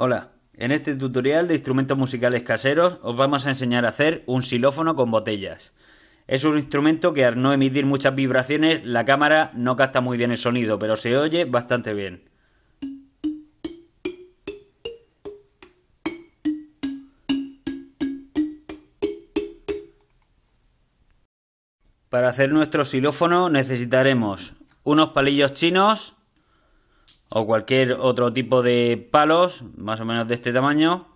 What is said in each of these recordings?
Hola, en este tutorial de instrumentos musicales caseros os vamos a enseñar a hacer un xilófono con botellas. Es un instrumento que al no emitir muchas vibraciones la cámara no capta muy bien el sonido, pero se oye bastante bien. Para hacer nuestro xilófono necesitaremos unos palillos chinos, o cualquier otro tipo de palos, más o menos de este tamaño,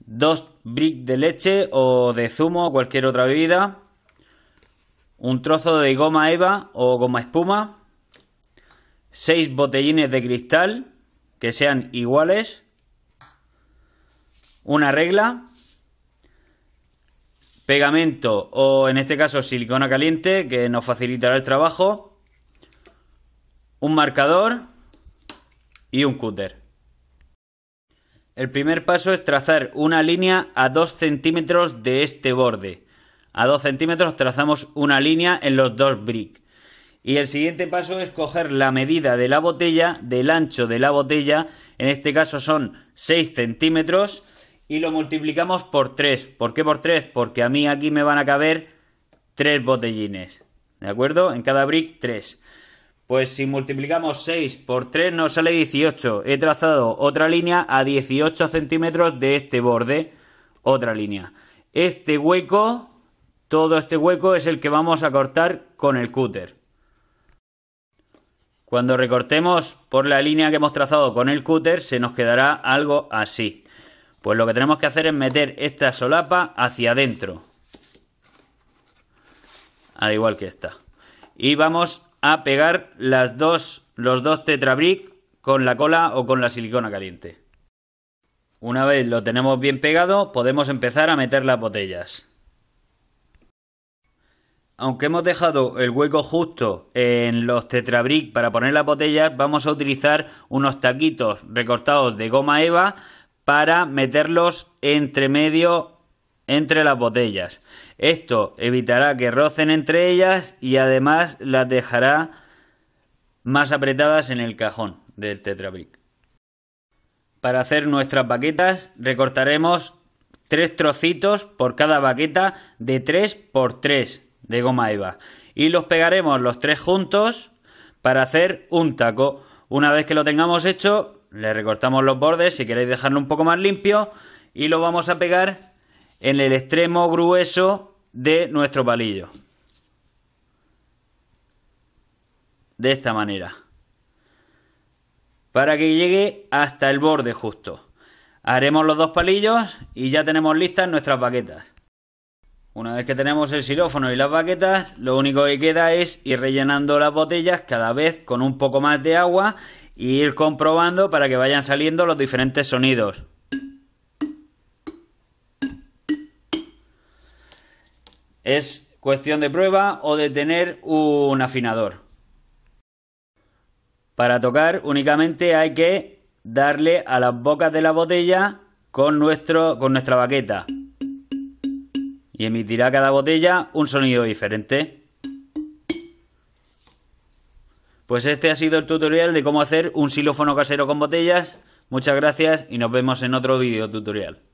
dos bricks de leche o de zumo o cualquier otra bebida, un trozo de goma eva o goma espuma, seis botellines de cristal que sean iguales, una regla, pegamento o en este caso silicona caliente que nos facilitará el trabajo, un marcador, y un cúter. El primer paso es trazar una línea a 2 centímetros de este borde. A 2 centímetros trazamos una línea en los dos bricks. Y el siguiente paso es coger la medida de la botella, del ancho de la botella, en este caso son 6 centímetros, y lo multiplicamos por 3. ¿Por qué por 3? Porque a mí aquí me van a caber 3 botellines. ¿De acuerdo? En cada brick 3. Pues si multiplicamos 6 por 3 nos sale 18. He trazado otra línea a 18 centímetros de este borde. Otra línea. Este hueco, todo este hueco es el que vamos a cortar con el cúter. Cuando recortemos por la línea que hemos trazado con el cúter se nos quedará algo así. Pues lo que tenemos que hacer es meter esta solapa hacia adentro. Al igual que esta. Y vamos a pegar las dos, los dos tetrabric con la cola o con la silicona caliente. Una vez lo tenemos bien pegado, podemos empezar a meter las botellas. Aunque hemos dejado el hueco justo en los tetrabric para poner las botellas, vamos a utilizar unos taquitos recortados de goma eva para meterlos entre medio entre las botellas. Esto evitará que rocen entre ellas y además las dejará más apretadas en el cajón del TetraBrick. Para hacer nuestras baquetas recortaremos tres trocitos por cada baqueta de 3 por 3 de goma eva y los pegaremos los tres juntos para hacer un taco. Una vez que lo tengamos hecho, le recortamos los bordes si queréis dejarlo un poco más limpio y lo vamos a pegar en el extremo grueso de nuestro palillo. De esta manera. Para que llegue hasta el borde justo. Haremos los dos palillos y ya tenemos listas nuestras baquetas. Una vez que tenemos el xilófono y las baquetas, lo único que queda es ir rellenando las botellas cada vez con un poco más de agua e ir comprobando para que vayan saliendo los diferentes sonidos. Es cuestión de prueba o de tener un afinador. Para tocar únicamente hay que darle a las bocas de la botella con, con nuestra baqueta. Y emitirá cada botella un sonido diferente. Pues este ha sido el tutorial de cómo hacer un xilófono casero con botellas. Muchas gracias y nos vemos en otro vídeo tutorial.